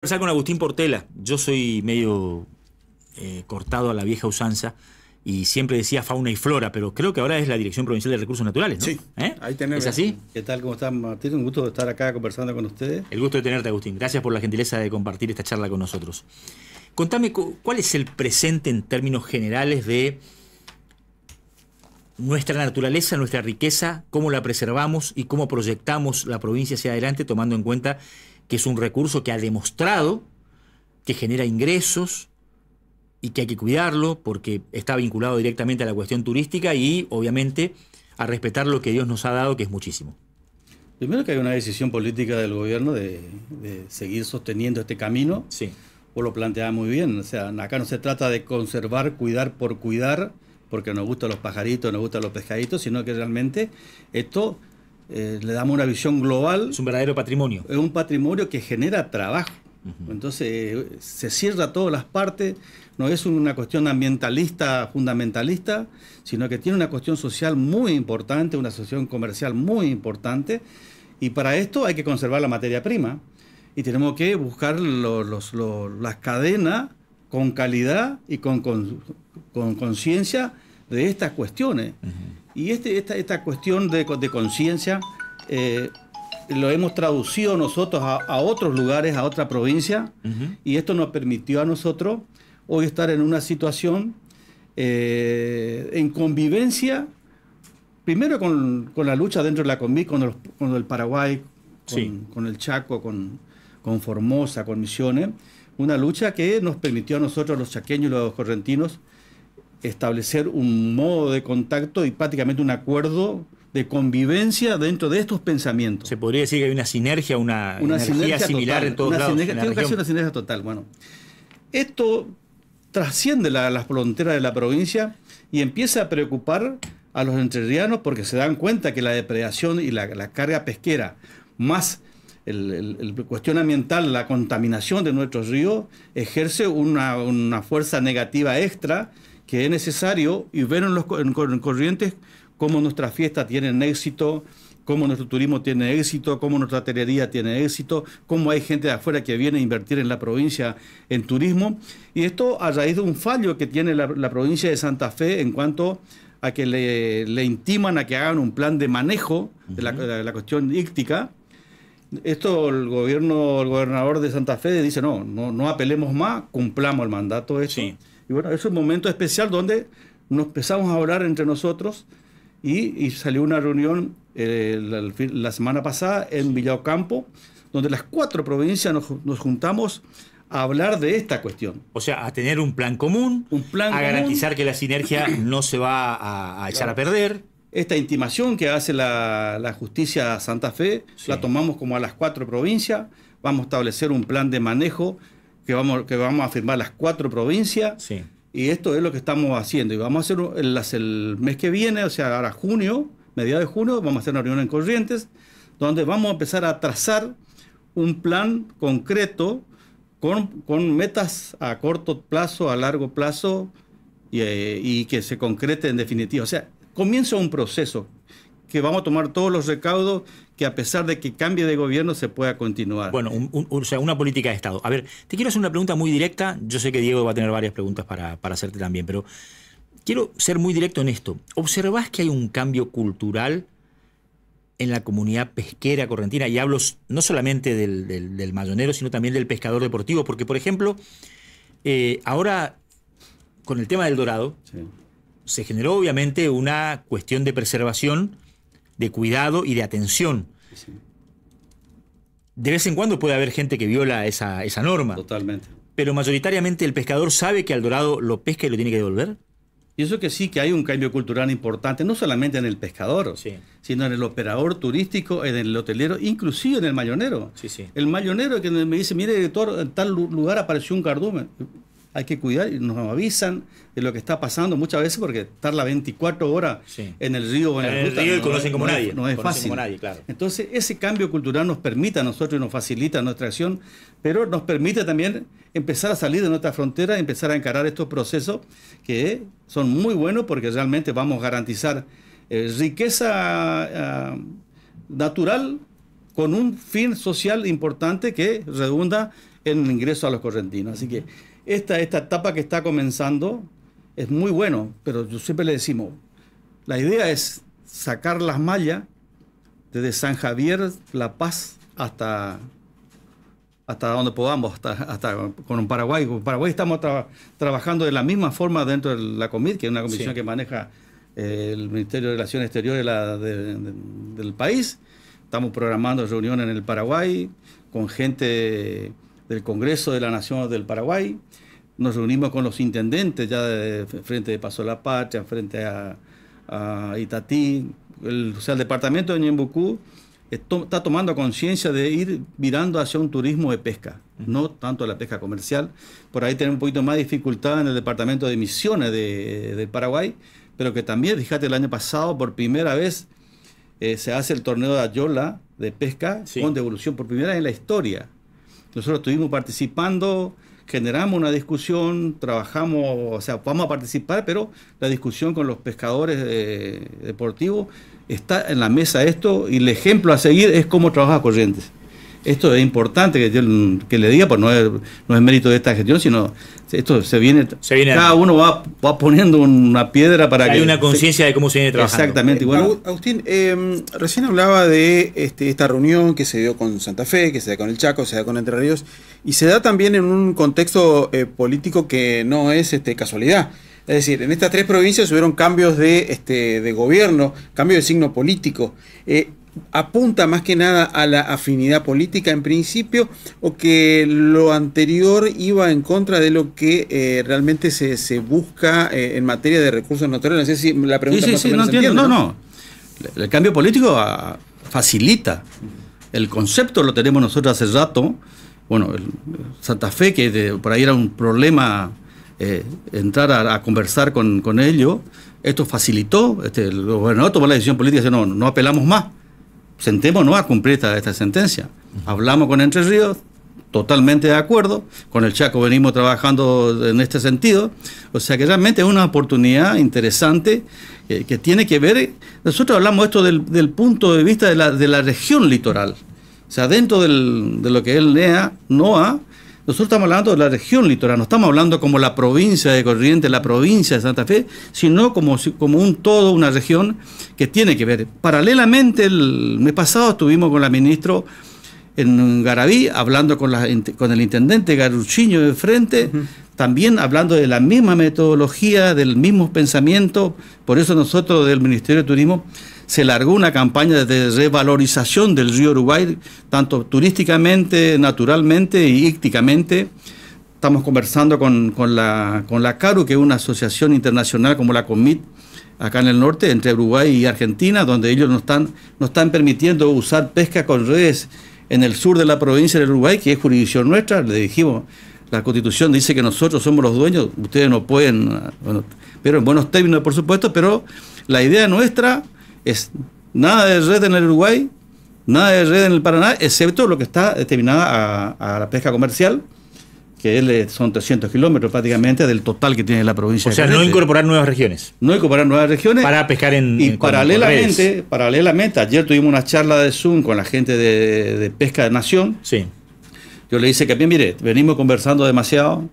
conversar con Agustín Portela. Yo soy medio eh, cortado a la vieja usanza y siempre decía fauna y flora, pero creo que ahora es la Dirección Provincial de Recursos Naturales, ¿no? Sí, ¿Eh? ahí tenemos. ¿Es eh. así? ¿Qué tal? ¿Cómo están, Martín? Un gusto de estar acá conversando con ustedes. El gusto de tenerte, Agustín. Gracias por la gentileza de compartir esta charla con nosotros. Contame, ¿cuál es el presente en términos generales de nuestra naturaleza, nuestra riqueza, cómo la preservamos y cómo proyectamos la provincia hacia adelante, tomando en cuenta que es un recurso que ha demostrado que genera ingresos y que hay que cuidarlo porque está vinculado directamente a la cuestión turística y obviamente a respetar lo que Dios nos ha dado, que es muchísimo. Primero que hay una decisión política del gobierno de, seguir sosteniendo este camino. Sí. Vos lo planteabas muy bien. O sea, acá no se trata de conservar, cuidar por cuidar, porque nos gustan los pajaritos, nos gustan los pescaditos, sino que realmente esto eh, le damos una visión global. Es un verdadero patrimonio. Es un patrimonio que genera trabajo. Entonces se cierra todas las partes, no es una cuestión ambientalista fundamentalista, sino que tiene una cuestión social muy importante, una asociación comercial muy importante, y para esto hay que conservar la materia prima y tenemos que buscar las cadenas con calidad y con conciencia de estas cuestiones. Y este, esta, esta, cuestión de, de conciencia eh, lo hemos traducido nosotros a, otros lugares, a otra provincia, y esto nos permitió a nosotros hoy estar en una situación eh, en convivencia, primero con, la lucha dentro de la CONMIC, con, el Paraguay, con, el Chaco, con, con Formosa, con Misiones, una lucha que nos permitió a nosotros los chaqueños y los correntinos establecer un modo de contacto y prácticamente un acuerdo de convivencia dentro de estos pensamientos. Se podría decir que hay una sinergia, una, similar en todos una lados. Sinergia, en una sinergia total. Bueno, esto trasciende las fronteras de la provincia y empieza a preocupar a los entrerrianos porque se dan cuenta que la depredación y la carga pesquera, más el, cuestión ambiental, la contaminación de nuestros ríos, ejerce una, una fuerza negativa extra que es necesario y ver en los corrientes cómo nuestras fiestas tienen éxito, cómo nuestro turismo tiene éxito, cómo nuestra telería tiene éxito, cómo hay gente de afuera que viene a invertir en la provincia en turismo. Y esto a raíz de un fallo que tiene la, provincia de Santa Fe en cuanto a que le, le, intiman a que hagan un plan de manejo de, la, de, la, cuestión íctica esto el gobierno, el gobernador de Santa Fe dice, no, no, apelemos más, cumplamos el mandato Y bueno, es un momento especial donde nos empezamos a hablar entre nosotros y, salió una reunión eh, la, semana pasada en Campo donde las cuatro provincias nos, juntamos a hablar de esta cuestión. O sea, a tener un plan común, un plan a garantizar que la sinergia no se va a, echar a perder esta intimación que hace la, justicia Santa Fe, la tomamos como a las cuatro provincias, vamos a establecer un plan de manejo que vamos, que vamos a firmar las cuatro provincias. Y esto es lo que estamos haciendo. Y vamos a hacer el, mes que viene, o sea, ahora junio, mediados de junio, vamos a hacer una reunión en Corrientes, donde vamos a empezar a trazar un plan concreto con, con metas a corto plazo, a largo plazo, y, eh, y que se concrete en definitiva. O sea, comienza un proceso que vamos a tomar todos los recaudos que a pesar de que cambie de gobierno se pueda continuar. Bueno, o sea, una política de Estado. A ver, te quiero hacer una pregunta muy directa. Yo sé que Diego va a tener varias preguntas para, hacerte también, pero quiero ser muy directo en esto. ¿Observás que hay un cambio cultural en la comunidad pesquera correntina? Y hablo no solamente del, del, mayonero, sino también del pescador deportivo, porque, por ejemplo, eh, ahora con el tema del dorado, se generó obviamente una cuestión de preservación, de cuidado y de atención. De vez en cuando puede haber gente que viola esa, esa norma. Totalmente. Pero mayoritariamente el pescador sabe que al dorado lo pesca y lo tiene que devolver. Y eso que sí, que hay un cambio cultural importante, no solamente en el pescador, sino en el operador turístico, en el hotelero, inclusive en el mayonero. Sí, sí. El mayonero que me dice, mire, director, en tal lugar apareció un cardumen hay que cuidar y nos avisan de lo que está pasando muchas veces porque estar las 24 horas en el río o en, el río y conocen como nadie. no es fácil. Entonces, ese cambio cultural nos permite a nosotros y nos facilita nuestra acción, pero nos permite también empezar a salir de nuestra frontera y empezar a encarar estos procesos que son muy buenos porque realmente vamos a garantizar eh, riqueza ah, natural con un fin social importante que redunda en el ingreso a los correntinos. Así que esta, etapa que está comenzando es muy bueno, pero yo siempre le decimos, la idea es sacar las mallas desde San Javier, La Paz, hasta, hasta donde podamos, hasta, hasta con un Paraguay. Con Paraguay estamos trabajando de la misma forma dentro de la COMIT, que es una comisión que maneja eh, el Ministerio de Relaciones Exteriores del país. Estamos programando reuniones en el Paraguay con gente del Congreso de la Nación del Paraguay. Nos reunimos con los intendentes ya de, frente de Paso la Patria, frente a, Itatí. El, o sea, el departamento de Ñembucú está tomando conciencia de ir mirando hacia un turismo de pesca, no tanto la pesca comercial. Por ahí tenemos un poquito más de dificultad en el departamento de misiones del de Paraguay, pero que también, fíjate, el año pasado por primera vez eh, se hace el torneo de Ayola de pesca con devolución, por primera vez en la historia. Nosotros estuvimos participando, generamos una discusión, trabajamos, o sea, vamos a participar, pero la discusión con los pescadores eh, deportivos está en la mesa esto y el ejemplo a seguir es cómo trabaja Corrientes. Esto es importante que, yo, que le diga, pues no es, no es mérito de esta gestión, sino esto se viene, se cada uno va, poniendo una piedra para que... Hay una conciencia de cómo se viene trabajando. Exactamente. igual. Agustín, em, recién hablaba de este, esta reunión que se dio con Santa Fe, que se da con el Chaco, se da con Entre Ríos, y se da también en un contexto eh, político que no es este, casualidad. Es decir, en estas tres provincias hubieron cambios de, este, de gobierno, cambio de signo político. Eh, apunta más que nada a la afinidad política en principio o que lo anterior iba en contra de lo que eh, realmente se, se busca eh, en materia de recursos naturales. No sé si la pregunta no, no, El cambio político ah, facilita. El concepto lo tenemos nosotros hace rato. Bueno, Santa Fe, que por ahí era un problema eh, entrar a, conversar con, con ellos, esto facilitó, este, el gobernador tomó la decisión política y dice, no, no apelamos más Sentemos no a cumplir esta, sentencia. Hablamos con Entre Ríos, totalmente de acuerdo, con el Chaco venimos trabajando en este sentido, o sea que realmente es una oportunidad interesante que tiene que ver, nosotros hablamos esto del, del punto de vista de la, región litoral, o sea, dentro de lo que es el NEA, NOA, nosotros estamos hablando de la región litoral, no estamos hablando como la provincia de Corrientes, la provincia de Santa Fe, sino como, como un todo, una región que tiene que ver. Paralelamente, el mes pasado estuvimos con la ministra en Garabí, hablando con, la, con el intendente Garuchiño de frente, también hablando de la misma metodología, del mismo pensamiento. Por eso nosotros del Ministerio de Turismo se largó una campaña de revalorización del río Uruguay, tanto turísticamente, naturalmente y ícticamente. Estamos conversando con, la, con la CARU, que es una asociación internacional como la COMIT, acá en el norte, entre Uruguay y Argentina, donde ellos no están, no están permitiendo usar pesca con redes en el sur de la provincia del Uruguay, que es jurisdicción nuestra, le dijimos, la constitución dice que nosotros somos los dueños, ustedes no pueden, pero en buenos términos, por supuesto, pero la idea nuestra nada de red en el Uruguay, nada de red en el Paraná, excepto lo que está determinada a, la pesca comercial, que son 300 kilómetros prácticamente del total que tiene la provincia. O sea, no incorporar nuevas regiones. No incorporar nuevas regiones. Para pescar en... Y paralelamente, paralelamente, ayer tuvimos una charla de Zoom con la gente de, Pesca de Nación. Sí. Yo le dije que, bien, mire, venimos conversando demasiado,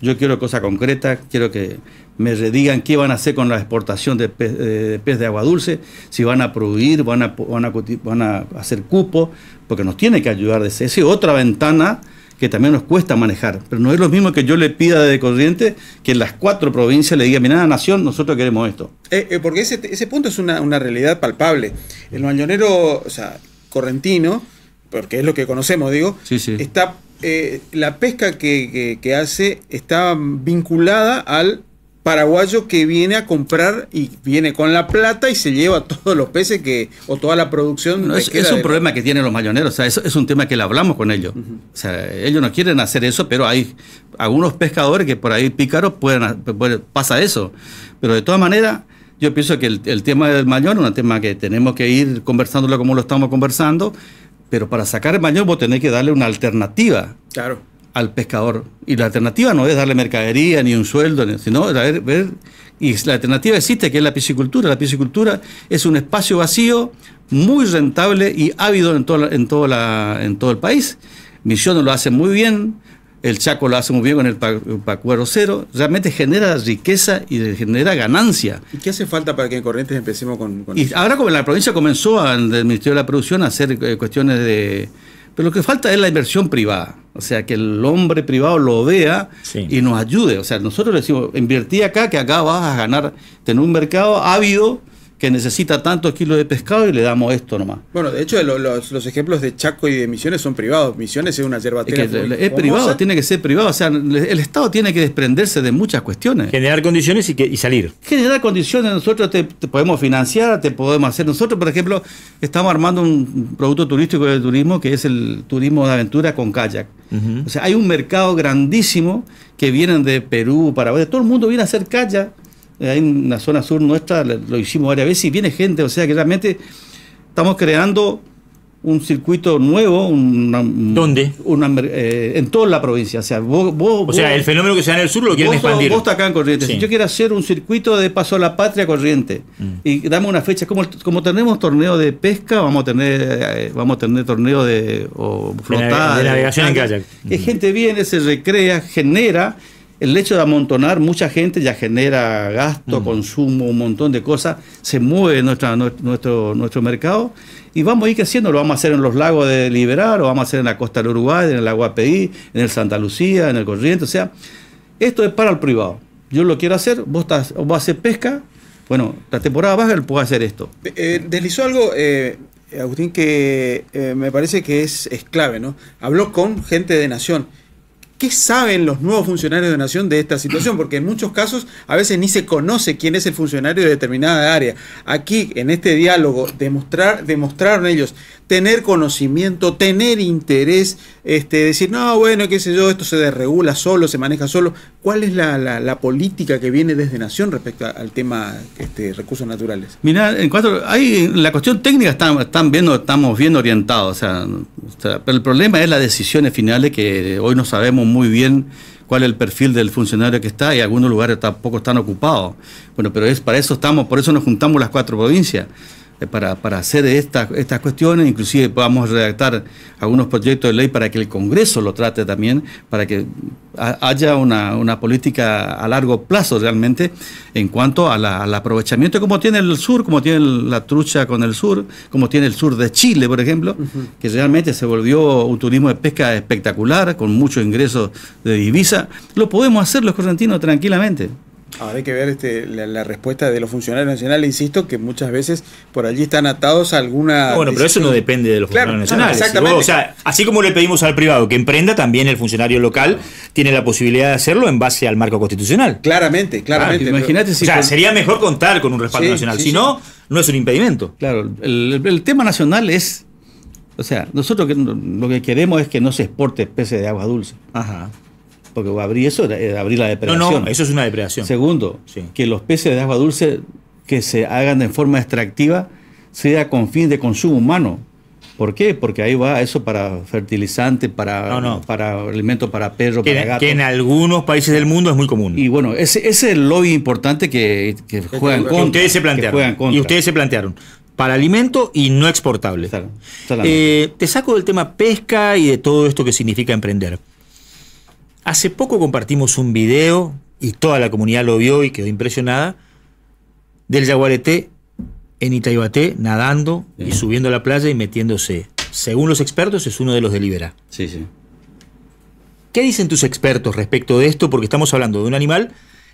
yo quiero cosas concretas, quiero que me redigan qué van a hacer con la exportación de eh, pez de, agua dulce, si van a producir, van a, van hacer cupo, porque nos tiene que ayudar. Esa es otra ventana que también nos cuesta manejar. Pero no es lo mismo que yo le pida de corriente que en las cuatro provincias le diga, mira, Nación, nosotros queremos esto. Eh, eh, porque ese, ese, punto es una, realidad palpable. El mañonero, sea, correntino, porque es lo que conocemos, digo, está eh, la pesca que, hace está vinculada al paraguayo que viene a comprar y viene con la plata y se lleva todos los peces que o toda la producción. es, un problema que tienen los mayoneros, o sea, es, es un tema que le hablamos con ellos. ellos no quieren hacer eso, pero hay algunos pescadores que por ahí pícaros pueden, pasa eso. Pero de todas maneras, yo pienso que el, tema del mayor es un tema que tenemos que ir conversándolo como lo estamos conversando pero para sacar el mañón vos tenés que darle una alternativa al pescador. Y la alternativa no es darle mercadería ni un sueldo, sino ver, y la alternativa existe, que es la piscicultura. La piscicultura es un espacio vacío, muy rentable y ávido en todo, en la, en todo el país. Misiones lo hace muy bien, el Chaco lo hace muy bien con el Pacuero Cero. Realmente genera riqueza y genera ganancia. ¿Y qué hace falta para que en Corrientes empecemos con, Ahora como la provincia comenzó al del Ministerio de la Producción a hacer eh, cuestiones de... Pero lo que falta es la inversión privada. O sea, que el hombre privado lo vea y nos ayude. O sea, nosotros le decimos, invertí acá, que acá vas a ganar, tener un mercado ávido que necesita tantos kilos de pescado y le damos esto nomás. Bueno, de hecho, los, ejemplos de Chaco y de Misiones son privados. Misiones es una yerba Es, es privado, tiene que ser privado. O sea, el Estado tiene que desprenderse de muchas cuestiones. Generar condiciones y, que, salir. Generar condiciones. Nosotros te, podemos financiar, te podemos hacer. Nosotros, por ejemplo, estamos armando un producto turístico de turismo que es el turismo de aventura con kayak. O sea, hay un mercado grandísimo que vienen de Perú, Paraguay, todo el mundo viene a hacer kayak eh, en la zona sur nuestra, lo hicimos varias veces y viene gente, o sea que realmente estamos creando un circuito nuevo, ¿dónde? Eh, en toda la provincia. O sea, vos, o sea, el fenómeno que se da en el sur lo quieren expandir. Vos acá en corriente? Si yo quiero hacer un circuito de paso a la patria corriente mm. y damos una fecha, como, como tenemos torneo de pesca, vamos a tener eh, vamos a tener torneo de flotada, de, navegación en kayak. Que mm. gente viene, se recrea, genera el hecho de amontonar mucha gente ya genera gasto, mm. consumo, un montón de cosas, se mueve nuestra, nuestro, nuestro mercado y vamos a ir creciendo, lo vamos a hacer en los lagos de Liberar, lo vamos a hacer en la costa del Uruguay, en el Aguapeí, en el Santa Lucía, en el Corriente, o sea, esto es para el privado. Yo lo quiero hacer, vos, estás, a hacer pesca, bueno, la temporada baja él puede hacer esto. Eh, eh, deslizó algo, eh, Agustín, que me parece que es, es clave, ¿no? Habló con gente de Nación. ¿Qué saben los nuevos funcionarios de Nación de esta situación? Porque en muchos casos a veces ni se conoce quién es el funcionario de determinada área. Aquí, en este diálogo, demostrar, demostraron ellos tener conocimiento, tener interés, este, decir, no, bueno, qué sé yo, esto se desregula solo, se maneja solo. ¿Cuál es la, política que viene desde Nación respecto al tema este, recursos naturales? Mirá, en cuanto hay, la cuestión técnica están, están viendo, estamos bien orientados, o sea, pero el problema es las decisiones finales que hoy no sabemos muy bien cuál es el perfil del funcionario que está y algunos lugares tampoco están ocupados. Bueno, pero es para eso estamos, por eso nos juntamos las cuatro provincias. Eh, para, hacer esta, estas cuestiones, inclusive vamos a redactar algunos proyectos de ley para que el Congreso lo trate también, para que haya una, política a largo plazo realmente en cuanto a la, al aprovechamiento, como tiene el sur, como tiene la trucha con el sur, como tiene el sur de Chile, por ejemplo, que realmente se volvió un turismo de pesca espectacular, con muchos ingresos de divisa. Lo podemos hacer los correntinos tranquilamente. Ahora hay que ver este, la, respuesta de los funcionarios nacionales, insisto, que muchas veces por allí están atados a alguna... Bueno, pero eso no depende de los funcionarios nacionales. exactamente. o sea, así como le pedimos al privado que emprenda, también el funcionario local tiene la posibilidad de hacerlo en base al marco constitucional. Claramente, ah, claramente. imagínate si... O sea, sería mejor contar con un respaldo nacional, si no, no es un impedimento. Claro, el, tema nacional es... O sea, nosotros lo que queremos es que no se exporte especie de agua dulce. Ajá abrir eso abrir la depredación. No, no, eso es una depredación. Segundo, que los peces de agua dulce que se hagan de forma extractiva sea con fin de consumo humano. ¿Por qué? Porque ahí va eso para fertilizante, para, para alimentos para perros, para gatos. Que en algunos países del mundo es muy común. Y bueno, ese, es el lobby importante que, juegan contra. Ustedes se plantearon. Y ustedes se plantearon para alimento y no exportable. Eh, te saco del tema pesca y de todo esto que significa emprender. Hace poco compartimos un video, y toda la comunidad lo vio y quedó impresionada, del jaguarete en Itaibaté, nadando y subiendo a la playa y metiéndose. Según los expertos, es uno de los de Sí, sí. ¿Qué dicen tus expertos respecto de esto? Porque estamos hablando de un animal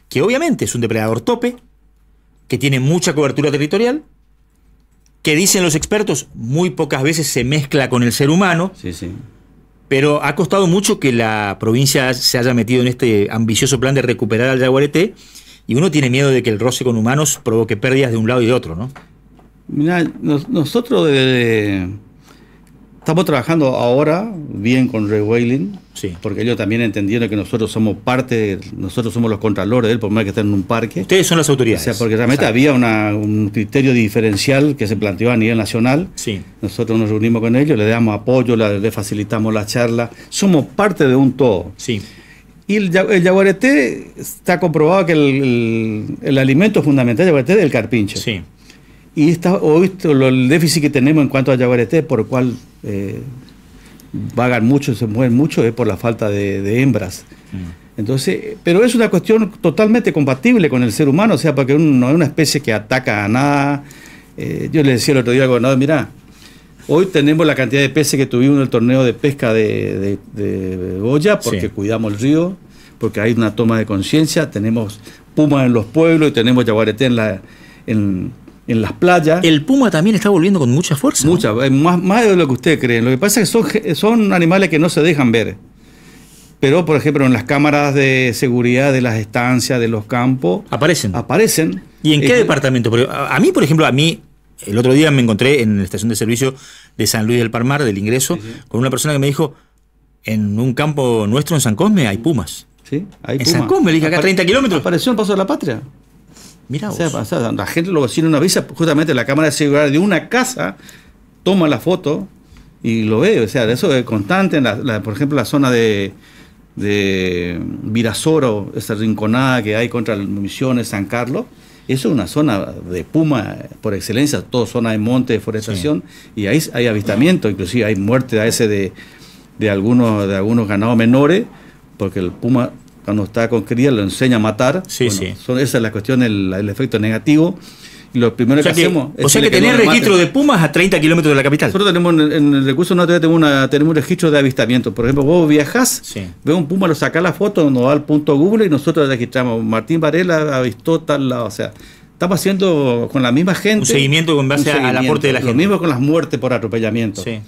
que obviamente es un depredador tope, que tiene mucha cobertura territorial, que dicen los expertos muy pocas veces se mezcla con el ser humano. Sí, sí. Pero ha costado mucho que la provincia se haya metido en este ambicioso plan de recuperar al Yaguareté y uno tiene miedo de que el roce con humanos provoque pérdidas de un lado y de otro, ¿no? Mira, nosotros desde Estamos trabajando ahora bien con Ray Whaling, porque ellos también entendieron que nosotros somos parte, nosotros somos los contralores de él, por más que estén en un parque. Ustedes son las autoridades. O sea, porque realmente había un criterio diferencial que se planteó a nivel nacional. Sí. Nosotros nos reunimos con ellos, le damos apoyo, le facilitamos la charla. Somos parte de un todo. Sí. Y el, el, está comprobado que el, alimento fundamental del yaguareté es el carpincho. Sí. Y esta, hoy el déficit que tenemos en cuanto a Yaguareté, por el cual eh, vagan mucho, se mueven mucho, es por la falta de, hembras. Mm. Entonces, pero es una cuestión totalmente compatible con el ser humano, o sea, porque no es una especie que ataca a nada. Eh, yo le decía el otro día al gobernador, mira, hoy tenemos la cantidad de peces que tuvimos en el torneo de pesca de, de, Boya, porque cuidamos el río, porque hay una toma de conciencia, tenemos pumas en los pueblos y tenemos yaguareté en la en las playas. El puma también está volviendo con mucha fuerza. Mucha, eh, más, más, de lo que usted cree. Lo que pasa es que son, animales que no se dejan ver. Pero, por ejemplo, en las cámaras de seguridad de las estancias, de los campos. Aparecen. Aparecen. ¿Y en qué eh, departamento? a, mí, por ejemplo, a mí, el otro día me encontré en la estación de servicio de San Luis del Palmar, del ingreso, con una persona que me dijo: en un campo nuestro en San Cosme hay pumas. Sí, hay pumas. En San Cosme, le acá 30 kilómetros. Apareció el Paso de la Patria. Mira O sea, la gente lo vecina una visa justamente la cámara de seguridad de una casa toma la foto y lo ve. O sea, eso es constante. por ejemplo, la zona de, de Virasoro, esa rinconada que hay contra las Misiones, San Carlos. Eso es una zona de puma por excelencia, toda zona de monte, de forestación, y ahí hay avistamiento, inclusive hay muerte a ese de algunos, de algunos ganados menores, porque el puma cuando está con cría lo enseña a matar. Sí, sí. esa es la cuestión, el, efecto negativo. Y lo primero que, hacemos es... O sea que tenés registro de pumas a 30 kilómetros de la capital. Nosotros tenemos en, el recurso natural tenemos, un registro de avistamiento. Por ejemplo, vos viajás, ves un puma, lo sacás la foto, nos va al punto Google y nosotros registramos. Martín Varela avistó tal lado, o sea... Estamos haciendo con la misma gente. Un seguimiento con base al aporte de la gente. Lo mismo con las muertes por atropellamiento. Sí.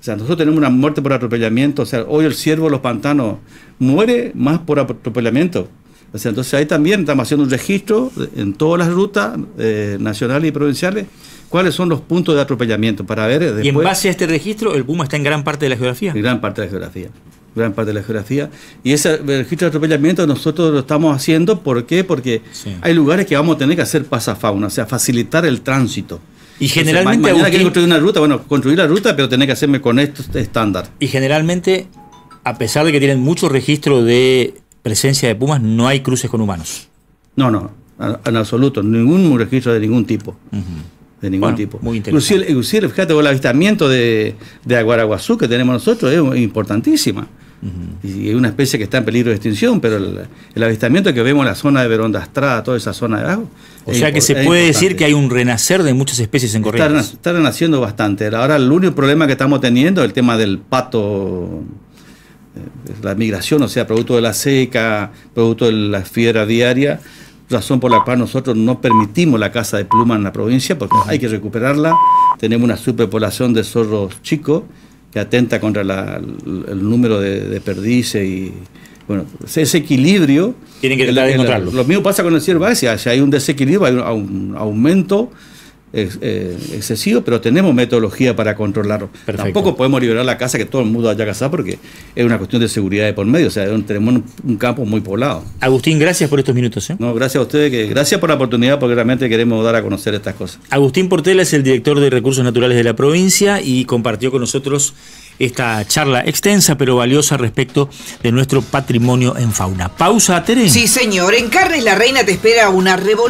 O sea, nosotros tenemos una muerte por atropellamiento. O sea, hoy el ciervo de los pantanos muere más por atropellamiento. O sea, entonces ahí también estamos haciendo un registro en todas las rutas eh, nacionales y provinciales cuáles son los puntos de atropellamiento para ver después, Y en base a este registro, el Puma está en gran parte de la geografía. En gran parte de la geografía. Gran parte de la geografía. Y ese registro de atropellamiento nosotros lo estamos haciendo. ¿Por qué? Porque hay lugares que vamos a tener que hacer pasafauna, o sea, facilitar el tránsito. Y generalmente. construir una ruta, bueno, construir la ruta, pero tener que hacerme con estos estándar. Y generalmente, a pesar de que tienen mucho registro de presencia de pumas, no hay cruces con humanos. No, no, en absoluto, ningún registro de ningún tipo. De ningún tipo. Muy interesante. Inclusive, fíjate, el avistamiento de, de Aguaraguazú que tenemos nosotros es importantísima. Y es una especie que está en peligro de extinción, pero el, avistamiento que vemos en la zona de Verondastrada, toda esa zona de abajo. O sea que se puede decir que hay un renacer de muchas especies en Corrientes. Están, está renaciendo bastante. Ahora el único problema que estamos teniendo es el tema del pato eh, la migración, o sea, producto de la seca, producto de la fiera diaria, razón por la cual nosotros no permitimos la caza de pluma en la provincia, porque hay que recuperarla. Tenemos una superpoblación de zorros chicos que atenta contra el, número de, perdices y bueno, ese equilibrio. Tienen que encontrarlo. Lo mismo pasa con el ciervo Si hay un desequilibrio, hay un aumento eh, excesivo, pero tenemos metodología para controlarlo. Tampoco podemos liberar la casa que todo el mundo haya casado porque es una cuestión de seguridad de por medio, o sea, tenemos un, campo muy poblado. Agustín, gracias por estos minutos. ¿eh? No, gracias a ustedes, gracias por la oportunidad porque realmente queremos dar a conocer estas cosas. Agustín Portela es el director de Recursos Naturales de la provincia y compartió con nosotros esta charla extensa pero valiosa respecto de nuestro patrimonio en fauna. Pausa, Teresa. Sí, señor. En Carnes la Reina te espera una revolución.